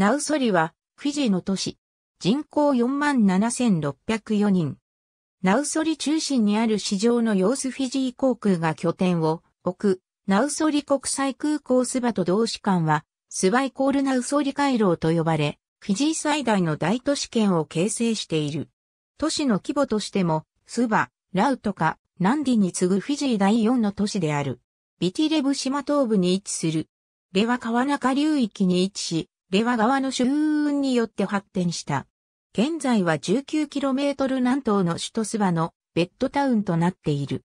ナウソリは、フィジーの都市。人口47,604人。ナウソリ中心にある市場の様子フィジー航空が拠点を置く、ナウソリ国際空港スバと同志間は、スバイコールナウソリ回廊と呼ばれ、フィジー最大の大都市圏を形成している。都市の規模としても、スバ、ラウトカ、ナンディに次ぐフィジー第4の都市である。ビティレブ島東部に位置する。レワ川中流域に位置し、レワ川の周運によって発展した。現在は 19km 南東の首都スバのベッドタウンとなっている。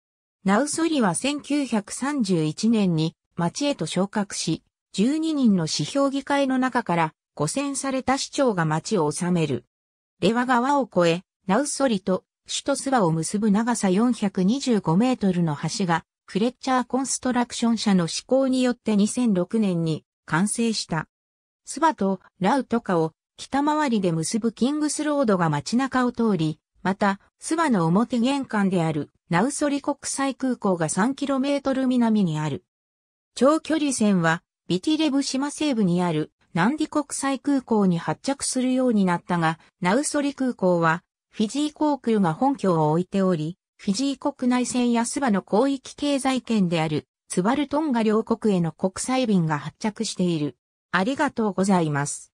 ナウソリは1931年に町へと昇格し、12人の指標議会の中から汚染された市長が町を治める。レワ川を越え、ナウソリと首都スバを結ぶ長さ425メートルの橋が、フレッチャーコンストラクション社の施行によって2006年に完成した。スバとラウトカを北回りで結ぶキングスロードが街中を通り、また、スバの表玄関であるナウソリ国際空港が 3km 南にある。長距離線はビティレブ島西部にあるナンディ国際空港に発着するようになったが、ナウソリ空港はフィジー航空が本拠を置いており、フィジー国内線やスバの広域経済圏であるツバルトンガ両国への国際便が発着している。ありがとうございます。